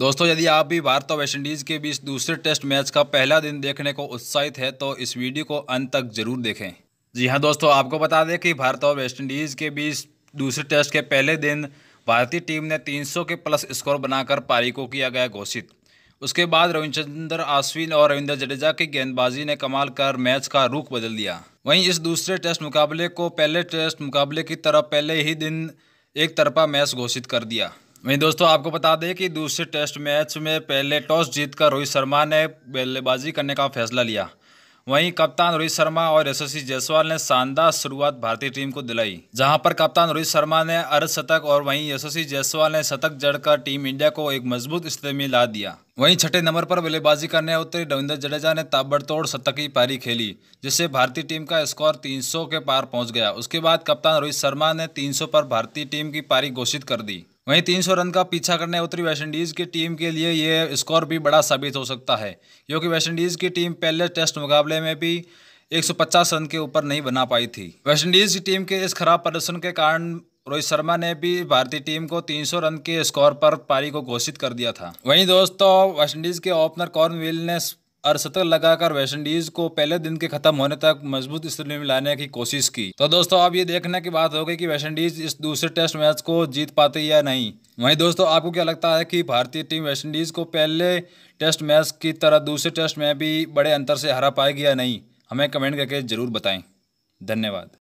दोस्तों यदि आप भी भारत और वेस्टइंडीज़ के बीच दूसरे टेस्ट मैच का पहला दिन देखने को उत्साहित है तो इस वीडियो को अंत तक जरूर देखें जी हाँ दोस्तों आपको बता दें कि भारत और वेस्टइंडीज़ के बीच दूसरे टेस्ट के पहले दिन भारतीय टीम ने 300 के प्लस स्कोर बनाकर पारी को किया गया घोषित उसके बाद रविचंद्र आश्विन और रविंद्र जडेजा की गेंदबाजी ने कमाल कर मैच का रुख बदल दिया वहीं इस दूसरे टेस्ट मुकाबले को पहले टेस्ट मुकाबले की तरह पहले ही दिन एक तरफा मैच घोषित कर दिया वहीं दोस्तों आपको बता दें कि दूसरे टेस्ट मैच में पहले टॉस जीतकर रोहित शर्मा ने बल्लेबाजी करने का फैसला लिया वहीं कप्तान रोहित शर्मा और यशस्वी जायसवाल ने शानदार शुरुआत भारतीय टीम को दिलाई जहां पर कप्तान रोहित शर्मा ने अर्ध शतक और वहीं यशस्वी जायसवाल ने शतक जड़कर टीम इंडिया को एक मजबूत स्थिति में ला दिया वहीं छठे नंबर पर बल्लेबाजी करने उतरे रविंद्र जडेजा ने ताबड़तोड़ शतक की पारी खेली जिससे भारतीय टीम का स्कोर तीन के पार पहुंच गया उसके बाद कप्तान रोहित शर्मा ने तीन पर भारतीय टीम की पारी घोषित कर दी वहीं 300 रन का पीछा करने उतरी वेस्टइंडीज़ की टीम के लिए ये स्कोर भी बड़ा साबित हो सकता है क्योंकि वेस्टइंडीज़ की टीम पहले टेस्ट मुकाबले में भी 150 रन के ऊपर नहीं बना पाई थी वेस्टइंडीज़ की टीम के इस खराब प्रदर्शन के कारण रोहित शर्मा ने भी भारतीय टीम को 300 रन के स्कोर पर पारी को घोषित कर दिया था वहीं दोस्तों वेस्टइंडीज़ के ओपनर विल ने अरसतर लगाकर वेस्टइंडीज को पहले दिन के खत्म होने तक मजबूत स्थिति में लाने की कोशिश की तो दोस्तों आप ये देखने की बात होगी कि कि वेस्टइंडीज इस दूसरे टेस्ट मैच को जीत पाते या नहीं वहीं दोस्तों आपको क्या लगता है कि भारतीय टीम वेस्टइंडीज को पहले टेस्ट मैच की तरह दूसरे टेस्ट में भी बड़े अंतर से हरा पाएगी या नहीं हमें कमेंट करके जरूर बताएं धन्यवाद